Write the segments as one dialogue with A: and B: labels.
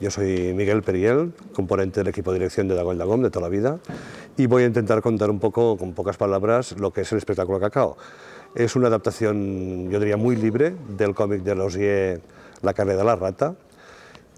A: Yo soy Miguel Periel, componente del equipo de dirección de Dagón Dagón de toda la vida y voy a intentar contar un poco, con pocas palabras, lo que es el espectáculo Cacao. Es una adaptación, yo diría, muy libre del cómic de Rosier, La carrera de la rata,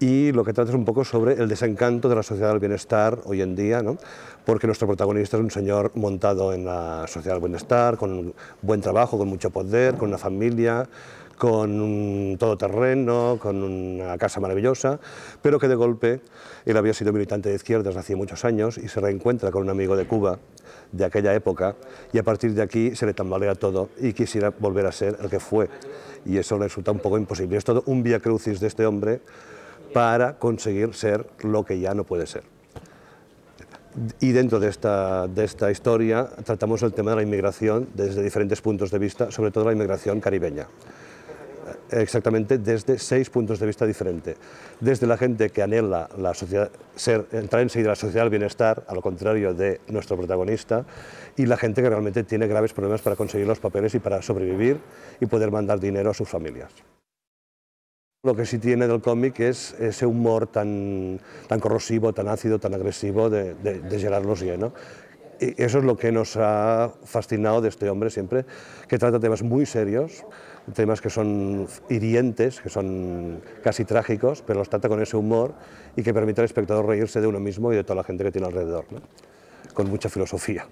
A: y lo que trata es un poco sobre el desencanto de la sociedad del bienestar hoy en día, ¿no? porque nuestro protagonista es un señor montado en la sociedad del bienestar, con buen trabajo, con mucho poder, con una familia, con un todoterreno, con una casa maravillosa, pero que de golpe él había sido militante de izquierdas ...hace muchos años y se reencuentra con un amigo de Cuba de aquella época y a partir de aquí se le tambalea todo y quisiera volver a ser el que fue y eso le resulta un poco imposible. Es todo un vía crucis de este hombre para conseguir ser lo que ya no puede ser. Y dentro de esta, historia tratamos el tema de la inmigración desde diferentes puntos de vista, sobre todo la inmigración caribeña. Exactamente desde seis puntos de vista diferentes. Desde la gente que anhela la sociedad, ser, entrar enseguida a la sociedad del bienestar, a lo contrario de nuestro protagonista, y la gente que realmente tiene graves problemas para conseguir los papeles y para sobrevivir y poder mandar dinero a sus familias. Lo que sí tiene del cómic es ese humor tan, tan corrosivo, tan ácido, tan agresivo de, de, de Gerard Y eso es lo que nos ha fascinado de este hombre siempre, que trata temas muy serios, temas que son hirientes, que son casi trágicos, pero los trata con ese humor y que permite al espectador reírse de uno mismo y de toda la gente que tiene alrededor, con mucha filosofía.